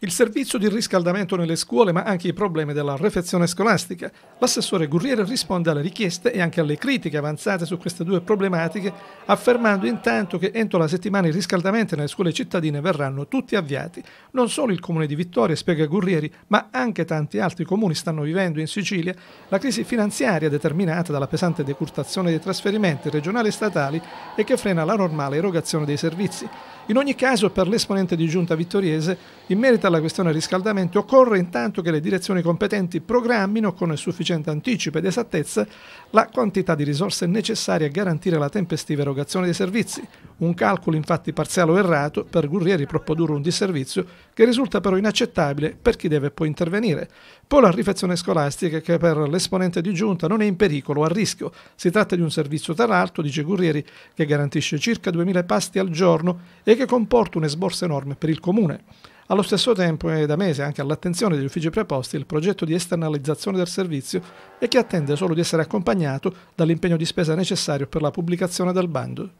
il servizio di riscaldamento nelle scuole, ma anche i problemi della refezione scolastica. L'assessore Gurriere risponde alle richieste e anche alle critiche avanzate su queste due problematiche, affermando intanto che entro la settimana i riscaldamenti nelle scuole cittadine verranno tutti avviati. Non solo il comune di Vittoria, spiega Gurrieri, ma anche tanti altri comuni stanno vivendo in Sicilia la crisi finanziaria determinata dalla pesante decurtazione dei trasferimenti regionali e statali e che frena la normale erogazione dei servizi. In ogni caso, per l'esponente di giunta vittoriese, in merito alla questione riscaldamento, occorre intanto che le direzioni competenti programmino con sufficiente anticipo ed esattezza la quantità di risorse necessarie a garantire la tempestiva erogazione dei servizi, un calcolo infatti parziale o errato per Gurrieri può un disservizio che risulta però inaccettabile per chi deve poi intervenire. Poi la rifezione scolastica che per l'esponente di giunta non è in pericolo o a rischio. Si tratta di un servizio tra l'altro, dice Gurrieri, che garantisce circa 2000 pasti al giorno e che comporta un esborso enorme per il comune. Allo stesso tempo è da mese anche all'attenzione degli uffici preposti il progetto di esternalizzazione del servizio e che attende solo di essere accompagnato dall'impegno di spesa necessario per la pubblicazione del bando.